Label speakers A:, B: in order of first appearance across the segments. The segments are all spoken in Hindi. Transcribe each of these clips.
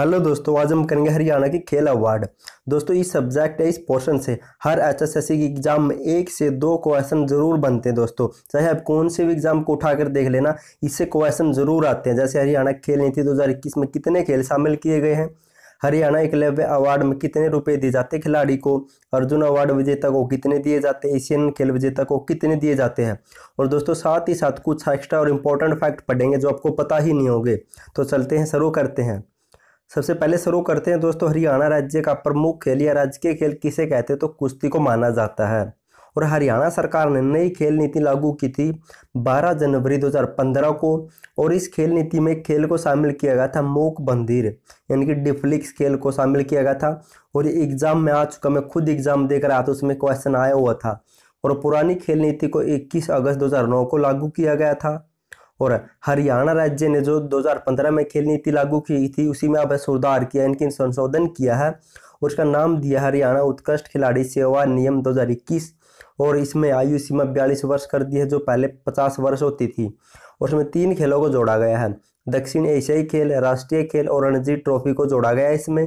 A: हेलो दोस्तों आज हम करेंगे हरियाणा के खेल अवार्ड दोस्तों इस सब्जेक्ट है इस पोर्शन से हर एचएसएससी के एग्जाम में एक से दो क्वेश्चन जरूर बनते हैं दोस्तों चाहे आप कौन से भी एग्जाम को उठाकर देख लेना इससे क्वेश्चन जरूर आते हैं जैसे हरियाणा खेल नीति इक्कीस में कितने खेल शामिल किए गए हैं हरियाणा एकलव्य अवार्ड में कितने रुपए दिए जाते हैं खिलाड़ी को अर्जुन अवार्ड विजेता को कितने दिए जाते हैं एशियन खेल विजेता को कितने दिए जाते हैं और दोस्तों साथ ही साथ कुछ एक्स्ट्रा और इम्पोर्टेंट फैक्ट पढ़ेंगे जो आपको पता ही नहीं होंगे तो चलते हैं शुरू करते हैं सबसे पहले शुरू करते हैं दोस्तों हरियाणा राज्य का प्रमुख खेल या राज्य के खेल किसे कहते हैं तो कुश्ती को माना जाता है और हरियाणा सरकार ने नई खेल नीति लागू की थी 12 जनवरी 2015 को और इस खेल नीति में खेल को शामिल किया गया था मोक बंदिर यानी कि डिफ्लिक्स खेल को शामिल किया गया था और एग्ज़ाम में आ चुका मैं खुद एग्ज़ाम देख रहा था उसमें क्वेश्चन आया हुआ था और पुरानी खेल नीति को 21 अगस्त 2009 को लागू किया गया था और हरियाणा राज्य ने जो 2015 में खेल नीति लागू की थी उसी में अब सुधार किया इनकी संशोधन किया है और उसका नाम दिया हरियाणा उत्कृष्ट खिलाड़ी सेवा नियम 2021 और इसमें आयु सीमा बयालीस वर्ष कर दी है जो पहले पचास वर्ष होती थी और उसमें तीन खेलों को जोड़ा गया है दक्षिण एशियाई खेल राष्ट्रीय खेल और रणजी ट्रॉफी को जोड़ा गया है इसमें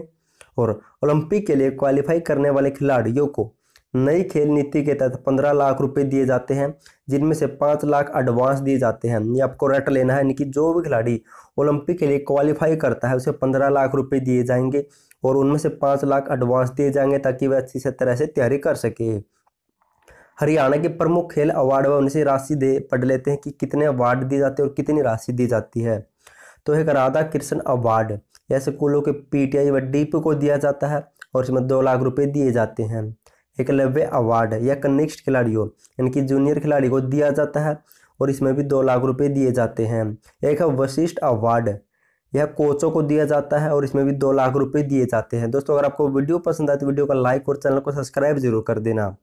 A: और ओलंपिक के लिए क्वालिफाई करने वाले खिलाड़ियों को नई खेल नीति के तहत पंद्रह लाख रुपए दिए जाते हैं जिनमें से पाँच लाख एडवांस दिए जाते हैं ये आपको रेट लेना है यानी कि जो भी खिलाड़ी ओलंपिक के लिए क्वालिफाई करता है उसे पंद्रह लाख रुपए दिए जाएंगे और उनमें से पाँच लाख एडवांस दिए जाएंगे ताकि वह अच्छी से तरह से तैयारी कर सके हरियाणा के प्रमुख खेल अवार्ड व उनसे राशि दे पढ़ लेते हैं कि कितने अवार्ड दिए जाते हैं और कितनी राशि दी जाती है तो एक राधा कृष्ण अवार्ड यह स्कूलों के आई व डीप को दिया जाता है और इसमें दो लाख रुपए दिए जाते हैं एकलव्य अवार्ड या कनिष्ठ खिलाड़ियों यानी कि जूनियर खिलाड़ी को दिया जाता है और इसमें भी दो लाख रुपए दिए जाते हैं एक है वशिष्ठ अवार्ड यह कोचों को दिया जाता है और इसमें भी दो लाख रुपए दिए जाते हैं दोस्तों अगर आपको वीडियो पसंद आए तो वीडियो का लाइक और चैनल को सब्सक्राइब जरूर कर देना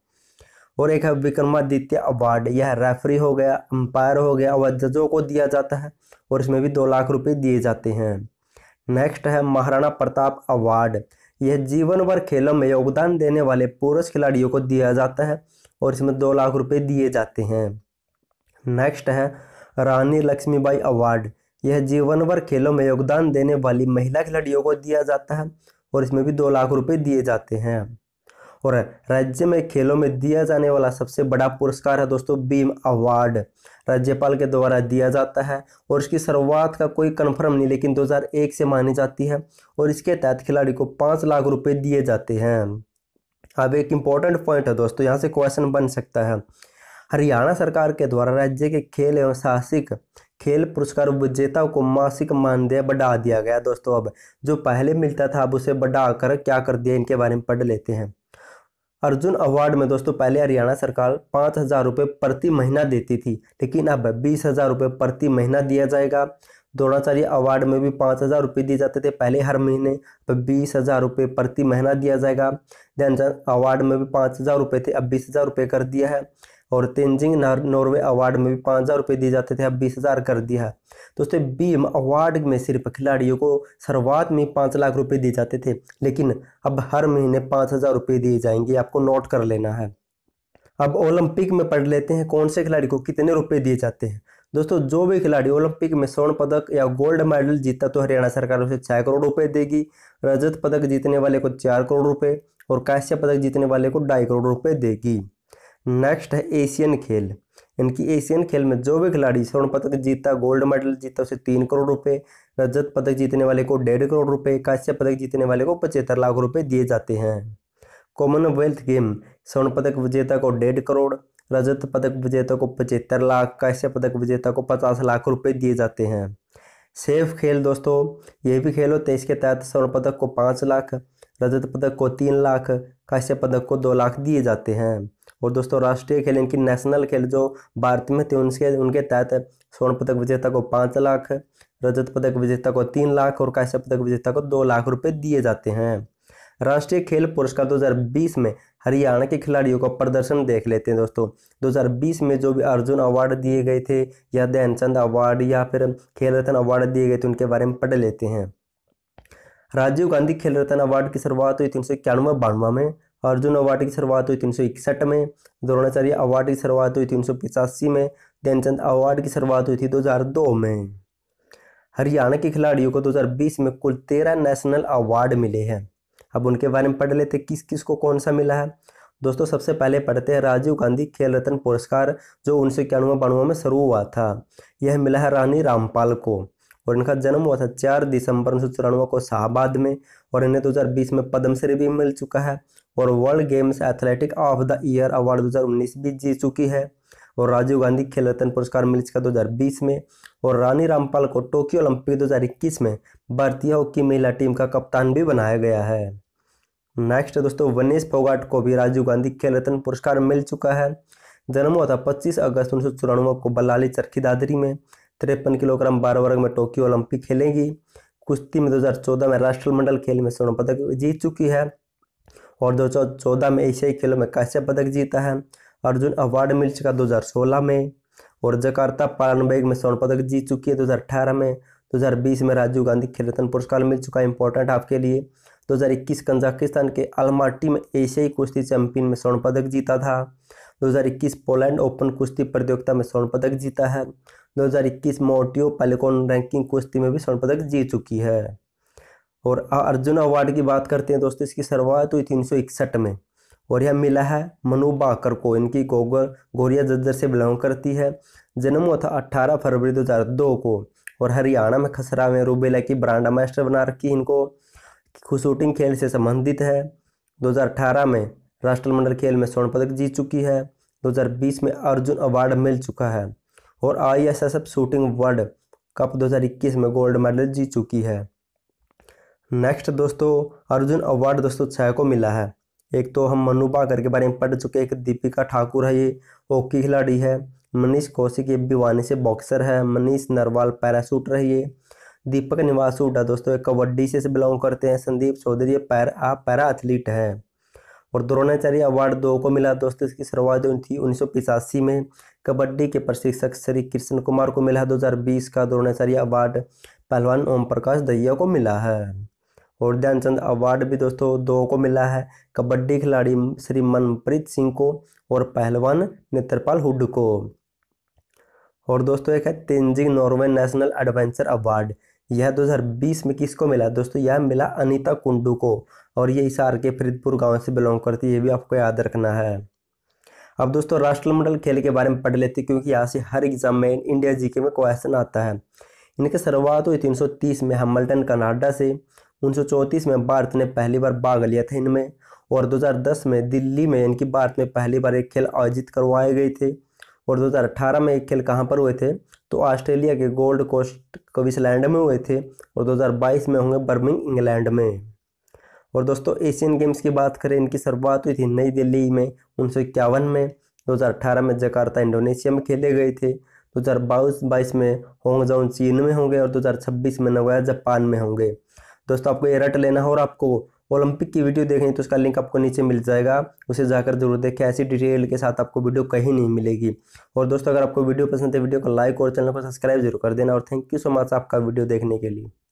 A: और एक है विक्रमादित्य अवार्ड यह रेफरी हो गया अंपायर हो गया व जजों को दिया जाता है और इसमें भी दो लाख रुपये दिए जाते हैं नेक्स्ट है महाराणा प्रताप अवार्ड यह जीवन भर खेलों में योगदान देने वाले पुरुष खिलाड़ियों को दिया जाता है और इसमें दो लाख रुपए दिए जाते हैं नेक्स्ट है रानी लक्ष्मीबाई अवार्ड यह जीवन भर खेलों में योगदान देने वाली महिला खिलाड़ियों को दिया जाता है और इसमें भी दो लाख रुपए दिए जाते हैं और राज्य में खेलों में दिया जाने वाला सबसे बड़ा पुरस्कार है दोस्तों बीम अवार्ड राज्यपाल के द्वारा दिया जाता है और इसकी शुरुआत का कोई कन्फर्म नहीं लेकिन दो से मानी जाती है और इसके तहत खिलाड़ी को पाँच लाख रुपये दिए जाते हैं अब एक इम्पॉर्टेंट पॉइंट है दोस्तों यहाँ से क्वेश्चन बन सकता है हरियाणा सरकार के द्वारा राज्य के खेल एवं साहसिक खेल पुरस्कार विजेता को मासिक मानदेय बढ़ा दिया गया दोस्तों अब जो पहले मिलता था अब उसे बढ़ाकर क्या कर दिया इनके बारे में पढ़ लेते हैं अर्जुन अवार्ड में दोस्तों पहले हरियाणा सरकार पाँच हज़ार रुपये प्रति महीना देती थी लेकिन अब बीस हज़ार रुपये प्रति महीना दिया जाएगा द्रोणाचार्य अवार्ड में भी पाँच हज़ार रुपये दिए जाते थे पहले हर महीने अब बीस हज़ार रुपये प्रति महीना दिया जाएगा ध्यानचंद अवार्ड में भी पाँच हज़ार रुपये थे अब बीस हज़ार रुपये कर दिया है और तेंजिंग नॉर्वे अवार्ड में भी पाँच हज़ार रुपये दिए जाते थे अब बीस हज़ार कर दिया है दोस्तों बीम अवार्ड में सिर्फ खिलाड़ियों को शुरुआत में पाँच लाख रुपये दिए जाते थे लेकिन अब हर महीने पाँच हज़ार रुपये दिए जाएंगे आपको नोट कर लेना है अब ओलंपिक में पढ़ लेते हैं कौन से खिलाड़ी को कितने रुपये दिए जाते हैं दोस्तों जो भी खिलाड़ी ओलंपिक में स्वर्ण पदक या गोल्ड मेडल जीता तो हरियाणा सरकार उसे छः करोड़ रुपए देगी रजत पदक जीतने वाले को चार करोड़ रुपए और कांस्य पदक जीतने वाले को ढाई करोड़ रुपए देगी नेक्स्ट है एशियन खेल इनकी एशियन खेल में जो भी खिलाड़ी स्वर्ण पदक जीता गोल्ड मेडल जीता उसे तीन करोड़ रुपए रजत पदक जीतने वाले को डेढ़ करोड़ रुपए कांस्य पदक जीतने वाले को पचहत्तर लाख रुपए दिए जाते हैं कॉमनवेल्थ गेम स्वर्ण पदक विजेता को डेढ़ करोड़ रजत पदक विजेता को पचहत्तर लाख कांस्य पदक विजेता को पचास लाख रुपये दिए जाते हैं सेफ खेल दोस्तों ये भी खेल होते हैं इसके तहत स्वर्ण पदक को पाँच लाख रजत पदक को तीन लाख कांस्य पदक को दो लाख दिए जाते हैं और दोस्तों राष्ट्रीय खेल इनकी नेशनल खेल जो भारत में थे उनके उनके तहत स्वर्ण पदक विजेता को पाँच लाख रजत पदक विजेता को तीन लाख और कांस्य पदक विजेता को दो लाख रुपए दिए जाते हैं राष्ट्रीय खेल पुरस्कार 2020 में हरियाणा के खिलाड़ियों का प्रदर्शन देख लेते हैं दोस्तों 2020 में जो भी अर्जुन अवार्ड दिए गए थे या ध्यानचंद अवार्ड या फिर खेल रत्न अवार्ड दिए गए थे उनके बारे में पढ़ लेते हैं राजीव गांधी खेल रत्न अवार्ड की शुरुआत हुई तीन सौ इक्यानवे बानवे में अर्जुन अवार्ड की शुरुआत हुई तीन सौ इकसठ में द्रोणाचार्य अवार्ड की शुरुआत हुई तीन सौ पिचासी में ध्यानचंद अवार्ड की शुरुआत हुई थी 2002 में हरियाणा के खिलाड़ियों को 2020 में कुल तेरह नेशनल अवार्ड मिले हैं अब उनके बारे में पढ़ लेते किस किस को कौन सा मिला है दोस्तों सबसे पहले पढ़ते हैं राजीव गांधी खेल रत्न पुरस्कार जो उन्नीस सौ इक्यानवे बानवे में शुरू हुआ था यह मिला है रानी रामपाल को और इनका जन्म हुआ था चार दिसंबर उन्नीस सौ को शाहबाद में और इन्हें 2020 में पद्मश्री भी मिल चुका है और world games athletic of the year award 2019 भी जीत चुकी है और राजीव गांधी खेल रत्न पुरस्कार मिल चुका दो में और रानी रामपाल को टोक्यो ओलंपिक 2021 में भारतीय हॉकी महिला टीम का कप्तान भी बनाया गया है नेक्स्ट दोस्तों वनीश फोगाट को भी राजीव गांधी खेल रत्न पुरस्कार मिल चुका है जन्म हुआ था पच्चीस अगस्त उन्नीस को बल्लाली चरखी दादरी में तिरपन किलोग्राम बारह वर्ग में टोक्यो ओलंपिक खेलेंगी कुश्ती में 2014 में राष्ट्रमंडल खेल में स्वर्ण पदक जीत चुकी है और दो चौदह में एशियाई खेलों में कैसे पदक जीता है अर्जुन अवार्ड मिल चुका दो हज़ार सोलह में और जकार्ता पारणबेग में स्वर्ण पदक जीत चुकी है दो हज़ार अठारह में दो हज़ार बीस में राजीव गांधी खेल रत्न पुरस्कार मिल चुका है इंपॉर्टेंट आपके लिए दो हज़ार इक्कीस कंजाकिस्तान के अलमाटी में एशियाई कुश्ती चैंपियन में स्वर्ण पदक जीता था दो हज़ार इक्कीस पोलैंड ओपन कुश्ती प्रतियोगिता में स्वर्ण पदक जीता है दो हज़ार इक्कीस मोटियो पेलिकॉन रैंकिंग कुश्ती में भी स्वर्ण पदक जीत चुकी है और अर्जुन अवार्ड की बात करते हैं दोस्तों इसकी शुरुआत हुई तीन सौ इकसठ में और यह मिला है मनु बाकर को इनकी गोगर गोरिया जज्जर से बिलोंग करती है जन्म हुआ था अट्ठारह फरवरी दो हज़ार दो को और हरियाणा में खसरा में रूबेला की ब्रांड मास्टर बना रखी इनको शूटिंग खेल से संबंधित है 2018 में राष्ट्रमंडल खेल में स्वर्ण पदक जीत चुकी है 2020 में अर्जुन अवार्ड मिल चुका है और I S S F shooting world cup दो में गोल्ड मेडल जीत चुकी है नेक्स्ट दोस्तों अर्जुन अवार्ड दोस्तों छः को मिला है एक तो हम मनु भाकर के बारे में पढ़ चुके एक दीपिका ठाकुर है ये हॉकी खिलाड़ी है मनीष कौशिक ये भिवानी से बॉक्सर है मनीष नरवाल पैरासूट रही है दीपक निवास हुडा दोस्तों कबड्डी से, से बिलोंग करते हैं Sandeep Chaudhary para para athlete है और द्रोणाचार्य अवार्ड दो को मिला दोस्तों इसकी शुरुआत थी उन्नीस में कबड्डी के प्रशिक्षक श्री कृष्ण कुमार को मिला 2020 का द्रोणाचार्य अवार्ड पहलवान ओम प्रकाश दहिया को मिला है और ध्यानचंद अवार्ड भी दोस्तों दो को मिला है कबड्डी खिलाड़ी श्री मनप्रीत सिंह को और पहलवान नेत्रपाल हुड को और दोस्तों एक है Tenzing Norgay national adventure award यह 2020 में किसको मिला दोस्तों यह मिला अनीता कुंडू को और ये हिसार के फरीदपुर गांव से बिलोंग करती है ये भी आपको याद रखना है अब दोस्तों राष्ट्रमंडल खेल के बारे में पढ़ लेते क्योंकि यहाँ से हर एग्जाम में इंडिया जीके में क्वेश्चन आता है इनके शुरुआत हुई तीन में हमल्टन कनाडा से उन्नीस में भारत ने पहली बार भाग लिया था इनमें और 2010 में दिल्ली में इनकी भारत में पहली बार एक खेल आयोजित करवाए गए थे और 2018 में एक खेल कहाँ पर हुए थे तो ऑस्ट्रेलिया के गोल्ड कोस्ट कविसलैंड में हुए थे और 2022 में होंगे बर्मिंग इंग्लैंड में और दोस्तों एशियन गेम्स की बात करें इनकी शुरुआत हुई थी नई दिल्ली में उन्नीस में दो में जकार्ता इंडोनेशिया में खेले गए थे दो बाईस में होंगजाउन चीन में होंगे और दो में नवाया जापान में होंगे दोस्तों आपको ये रट लेना हो और आपको ओलंपिक की वीडियो देखनी तो उसका लिंक आपको नीचे मिल जाएगा उसे जाकर जरूर देखें ऐसी डिटेल के साथ आपको वीडियो कहीं नहीं मिलेगी और दोस्तों अगर आपको वीडियो पसंद है वीडियो को लाइक और चैनल को सब्सक्राइब जरूर कर देना और थैंक यू सो मच आपका वीडियो देखने के लिए